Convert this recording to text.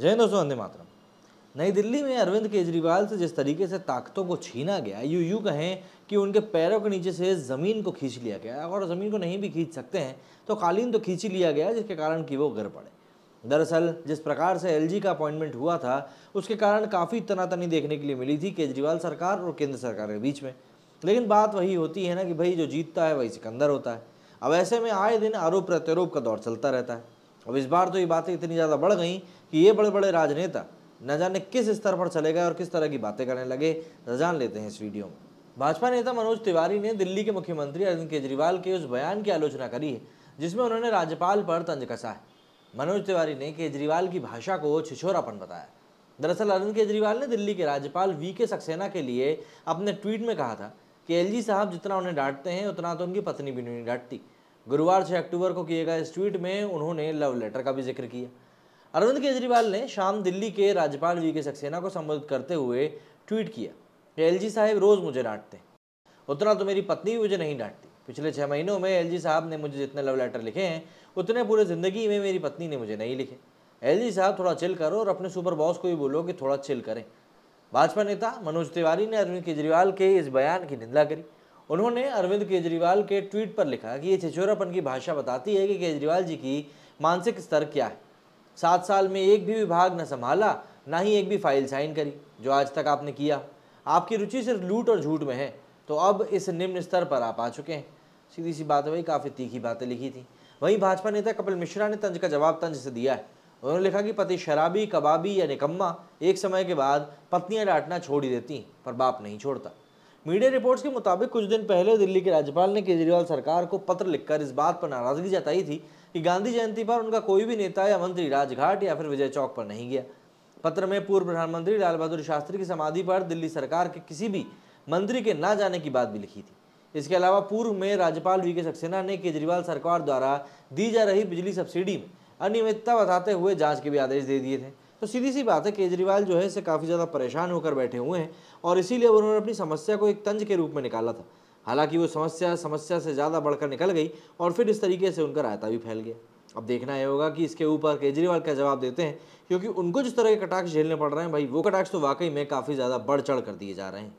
जय दोस्तों वंदे मातरम नई दिल्ली में अरविंद केजरीवाल से जिस तरीके से ताकतों को छीना गया यू यूँ कहें कि उनके पैरों के नीचे से ज़मीन को खींच लिया गया अगर ज़मीन को नहीं भी खींच सकते हैं तो कालीन तो खींच लिया गया जिसके कारण कि वो गिर पड़े दरअसल जिस प्रकार से एलजी का अपॉइंटमेंट हुआ था उसके कारण काफ़ी तनातनी देखने के लिए मिली थी केजरीवाल सरकार और केंद्र सरकार के बीच में लेकिन बात वही होती है ना कि भाई जो जीतता है वही सिकंदर होता है अब ऐसे में आए दिन आरोप प्रत्यारोप का दौर चलता रहता है अब इस बार तो ये बातें इतनी ज़्यादा बढ़ गई कि ये बड़े बड़े राजनेता न जाने किस स्तर पर चले गए और किस तरह की बातें करने लगे तो जान लेते हैं इस वीडियो में भाजपा नेता मनोज तिवारी ने दिल्ली के मुख्यमंत्री अरविंद केजरीवाल के उस बयान की आलोचना करी है जिसमें उन्होंने राज्यपाल पर तंज कसा है मनोज तिवारी ने केजरीवाल की भाषा को छिछोरापन बताया दरअसल अरविंद केजरीवाल ने दिल्ली के राज्यपाल वी के सक्सेना के लिए अपने ट्वीट में कहा था कि एलजी साहब जितना उन्हें डांटते हैं उतना तो उनकी पत्नी भी नहीं डांटती गुरुवार 6 अक्टूबर को किए गए इस ट्वीट में उन्होंने लव लेटर का भी जिक्र किया अरविंद केजरीवाल ने शाम दिल्ली के राज्यपाल वी के सक्सेना को संबोधित करते हुए ट्वीट किया कि एल जी साहब रोज़ मुझे डांटते उतना तो मेरी पत्नी भी मुझे नहीं डांटती पिछले छः महीनों में एल जी साहब ने मुझे जितने लव लेटर लिखे हैं उतने पूरे ज़िंदगी में मेरी पत्नी ने मुझे नहीं लिखे एल जी साहब थोड़ा चिल करो और अपने सुपर बॉस को भी बोलो कि थोड़ा चिल करें भाजपा नेता मनोज तिवारी ने अरविंद केजरीवाल के इस बयान की निंदा करी उन्होंने अरविंद केजरीवाल के ट्वीट पर लिखा कि ये छिछोरापन की भाषा बताती है कि केजरीवाल जी की मानसिक स्तर क्या है सात साल में एक भी विभाग न संभाला ना ही एक भी फाइल साइन करी जो आज तक आपने किया आपकी रुचि सिर्फ लूट और झूठ में है तो अब इस निम्न स्तर पर आप आ चुके हैं सीधी सी बात वही काफ़ी तीखी बातें लिखी थी वहीं भाजपा नेता कपिल मिश्रा ने तंज का जवाब तंज से दिया है उन्होंने लिखा कि पति शराबी कबाबी या निकम्मा एक समय के बाद पत्नियां डांटना छोड़ ही देती पर बाप नहीं छोड़ता मीडिया रिपोर्ट्स के मुताबिक कुछ दिन पहले दिल्ली के राज्यपाल ने केजरीवाल सरकार को पत्र लिखकर इस बात पर नाराजगी जताई थी कि गांधी जयंती पर उनका कोई भी नेता या मंत्री राजघाट या फिर विजय चौक पर नहीं गया पत्र में पूर्व प्रधानमंत्री लाल बहादुर शास्त्री की समाधि पर दिल्ली सरकार के किसी भी मंत्री के ना जाने की बात भी लिखी थी इसके अलावा पूर्व में राज्यपाल वी के सक्सेना ने केजरीवाल सरकार द्वारा दी जा रही बिजली सब्सिडी में अनियमितता बताते हुए जांच के भी आदेश दे दिए थे तो सीधी सी बात है केजरीवाल जो है इससे काफ़ी ज़्यादा परेशान होकर बैठे हुए हैं और इसीलिए उन्होंने अपनी समस्या को एक तंज के रूप में निकाला था हालांकि वो समस्या समस्या से ज़्यादा बढ़कर निकल गई और फिर इस तरीके से उनका रायता भी फैल गया अब देखना यह होगा कि इसके ऊपर केजरीवाल क्या जवाब देते हैं क्योंकि उनको जिस तरह के कटाक्ष झेलने पड़ रहे हैं भाई वो कटाक्ष तो वाकई में काफ़ी ज़्यादा बढ़ चढ़ कर दिए जा रहे हैं